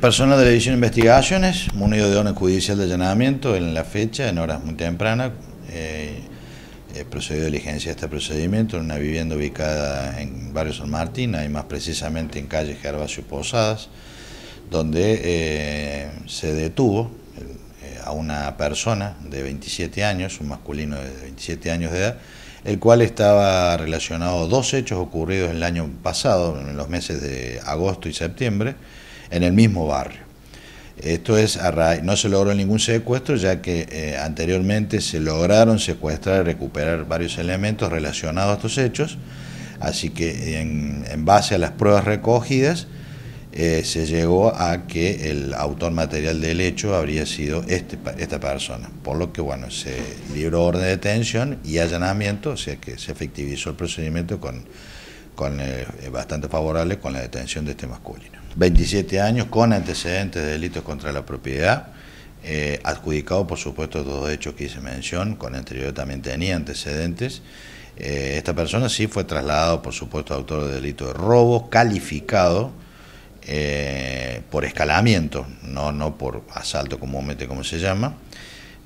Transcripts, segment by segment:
Persona de la División de Investigaciones, munido de orden judicial de allanamiento en la fecha, en horas muy tempranas, eh, eh procedió de diligencia este procedimiento en una vivienda ubicada en Barrio San Martín, y más precisamente en calle Gervasio Posadas, donde eh, se detuvo eh, a una persona de 27 años, un masculino de 27 años de edad, el cual estaba relacionado a dos hechos ocurridos el año pasado, en los meses de agosto y septiembre, en el mismo barrio. Esto es no se logró ningún secuestro, ya que eh, anteriormente se lograron secuestrar y recuperar varios elementos relacionados a estos hechos, así que en, base a las pruebas recogidas eh, se llegó a que el autor material del hecho habría sido este, esta persona, por lo que bueno, se libró orden de detención y allanamiento, o sea que se efectivizó el procedimiento con con, eh, eh, bastante favorable con la detención de este masculino. 27 años con antecedentes de delitos contra la propiedad, eh, adjudicado por supuesto todos hechos que hice mención, con anterior también tenía antecedentes. esta persona sí fue trasladado por supuesto a autor de delito de robo, calificado por escalamiento, no, no por asalto comúnmente como se llama.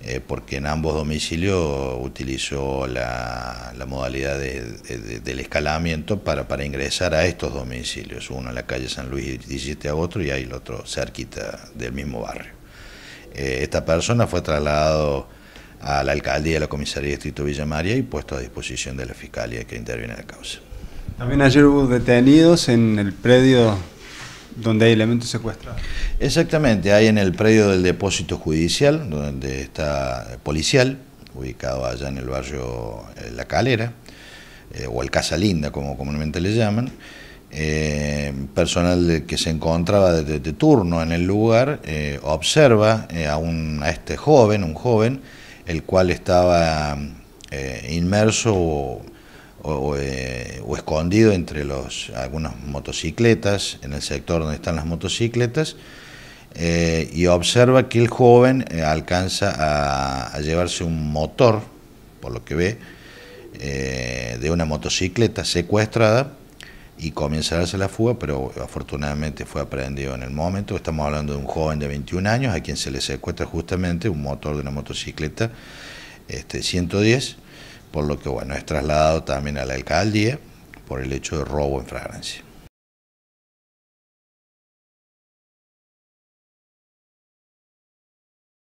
Eh, porque en ambos domicilios utilizó la, modalidad del escalamiento para, ingresar a estos domicilios, uno en la calle San Luis 17 a otro y hay el otro cerquita del mismo barrio. Eh, esta persona fue trasladado a la alcaldía de la comisaría de distrito Villa María y puesto a disposición de la fiscalía que interviene en la causa. También ayer hubo detenidos en el predio donde hay elementos secuestrados. Exactamente, hay en el predio del depósito judicial, donde está policial, ubicado allá en el barrio eh, La Calera, eh, o el Casa Linda, como comúnmente le llaman, eh, personal que se encontraba de, turno en el lugar, observa a, un, a este joven, un joven, el cual estaba inmerso eh, o, escondido entre los, algunas motocicletas, en el sector donde están las motocicletas, eh, y observa que el joven eh, alcanza a, llevarse un motor, por lo que ve, de una motocicleta secuestrada y comienza a darse la fuga, pero afortunadamente fue aprehendido en el momento. Estamos hablando de un joven de 21 años a quien se le secuestra justamente un motor de una motocicleta este, 110 por lo que bueno, es trasladado también a la alcaldía por el hecho de robo en fragancia.